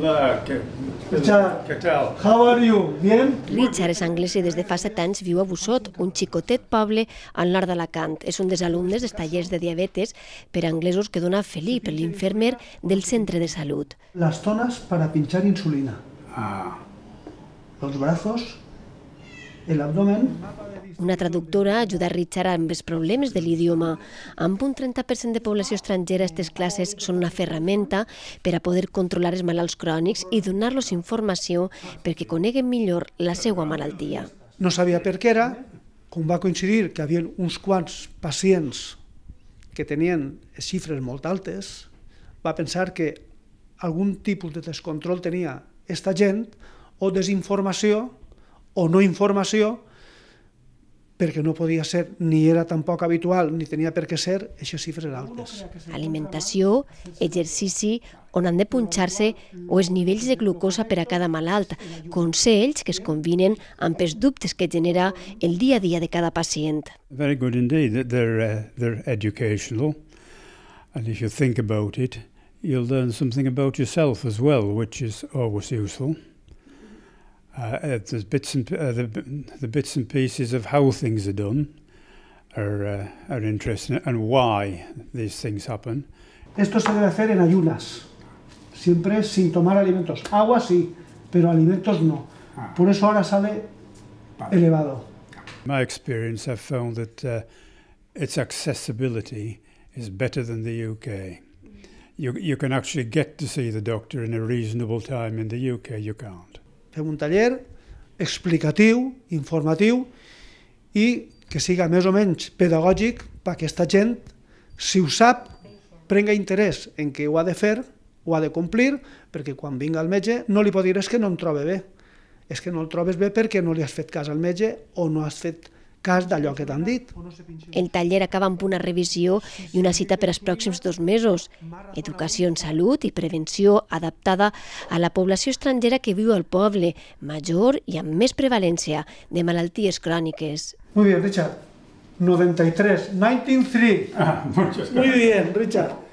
Look, Richard, how are you? Bien? Richard és anglès i des de fa set anys viu a Bussot, un xicotet poble al nord d'Alacant. És un dels alumnes dels tallers de diabetes per a anglesos que dona Felip, l'infermer del centre de salut. Les tones per a pinxar insulina. Ah. Els braços el abdomen. Una traductora ajuda a Richard amb els problemes de l'idioma. Amb un 30% de població estrangera, aquestes classes són una ferramenta per a poder controlar els malalts crònics i donar-los informació perquè coneguen millor la seva malaltia. No sabia per què era, com va coincidir que hi havia uns quants pacients que tenien xifres molt altes, va pensar que algun tipus de descontrol tenia aquesta gent o desinformació o no informació perquè no podia ser, ni era tampoc habitual, ni tenia per què ser, aquestes xifres eren altes. Alimentació, exercici, on han de punxar-se o els nivells de glucosa per a cada malalt, consells que es combinen amb els dubtes que genera el dia a dia de cada pacient. Very good indeed. They're, uh, they're educational. And if you think about it, you'll learn something about yourself as well, which is always useful. Uh, uh, there's bits and uh, the, the bits and pieces of how things are done are, uh, are interesting and why these things happen. Esto se debe hacer en ayunas, siempre sin tomar alimentos. Agua sí, pero alimentos no. Ah. Por eso ahora sale elevado. My experience, I've found that uh, its accessibility is better than the UK. You, you can actually get to see the doctor in a reasonable time. In the UK, you can't. Fem un taller explicatiu, informatiu i que siga més o menys pedagògic perquè aquesta gent, si ho sap, prenga interès en què ho ha de fer, ho ha de complir, perquè quan vinga el metge no li pot dir és que no em troba bé, és que no el trobes bé perquè no li has fet cas al metge o no has fet cas d'allò que t'han dit. El taller acaba amb una revisió i una cita per als pròxims dos mesos. Educació en salut i prevenció adaptada a la població estrangera que viu al poble, major i amb més prevalència de malalties cròniques. Molt bé, Richard. 93, 193. Ah, molt bé, Richard.